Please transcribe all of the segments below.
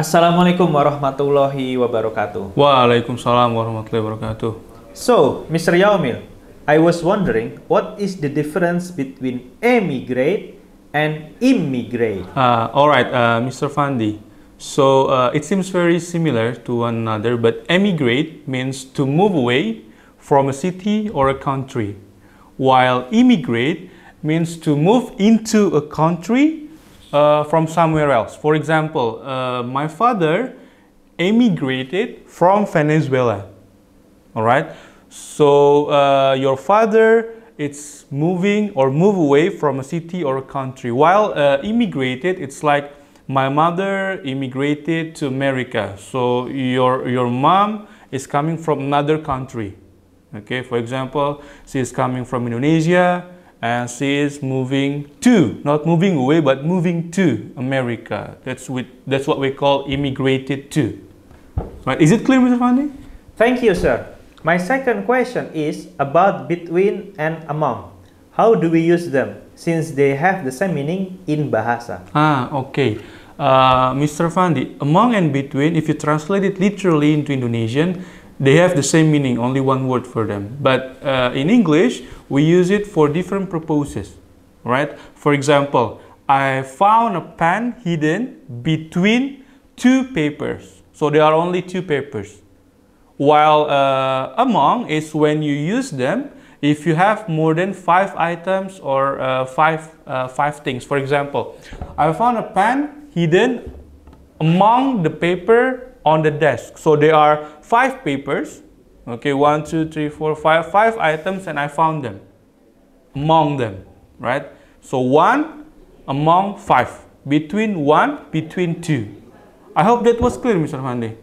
Assalamualaikum warahmatullahi wabarakatuh. Waalaikumsalam warahmatullahi wabarakatuh. So, Mr. Yaumil, I was wondering what is the difference between emigrate and immigrate? Ah, uh, all right, uh, Mr. Fandi. So uh, it seems very similar to one another, but emigrate means to move away from a city or a country, while immigrate means to move into a country uh, from somewhere else. For example, uh, my father emigrated from Venezuela. All right. So uh, your father it's moving or move away from a city or a country. While immigrated, uh, it's like my mother immigrated to America. So your your mom is coming from another country. Okay. For example, she is coming from Indonesia and she is moving to, not moving away, but moving to America. That's, with, that's what we call immigrated to. Right? Is it clear, Mr. Fandi? Thank you, sir. My second question is about between and among. How do we use them since they have the same meaning in Bahasa? Ah, okay. Uh, Mr. Fandi, among and between, if you translate it literally into Indonesian, they have the same meaning, only one word for them. But uh, in English, we use it for different purposes, right? For example, I found a pen hidden between two papers. So there are only two papers. While uh, among is when you use them, if you have more than five items or uh, five, uh, five things. For example, I found a pen hidden among the paper on the desk. So there are five papers, okay, one, two, three, four, five, five items, and I found them among them, right? So one among five, between one, between two. I hope that was clear, Mr. Hande.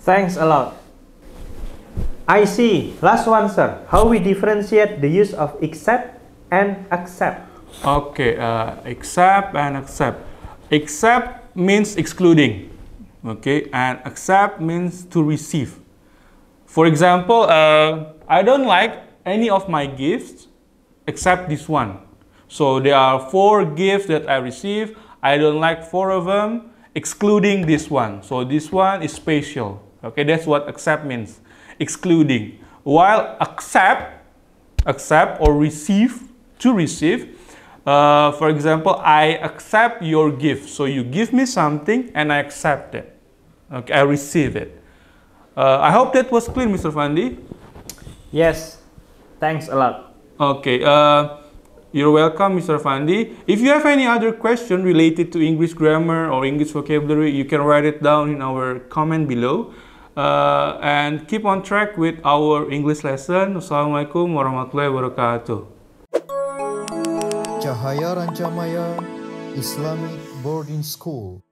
Thanks a lot. I see. Last one, sir. How we differentiate the use of except and accept? Okay, uh, except and accept. Except means excluding okay and accept means to receive for example uh, I don't like any of my gifts except this one so there are four gifts that I receive I don't like four of them excluding this one so this one is special okay that's what accept means excluding while accept accept or receive to receive uh, for example, I accept your gift. So you give me something and I accept it. Okay, I receive it. Uh, I hope that was clear, Mr. Fandi. Yes, thanks a lot. Okay, uh, you're welcome, Mr. Fandi. If you have any other question related to English grammar or English vocabulary, you can write it down in our comment below. Uh, and keep on track with our English lesson. Assalamualaikum warahmatullahi wabarakatuh. Cahaya Rancamaya Islamic Boarding School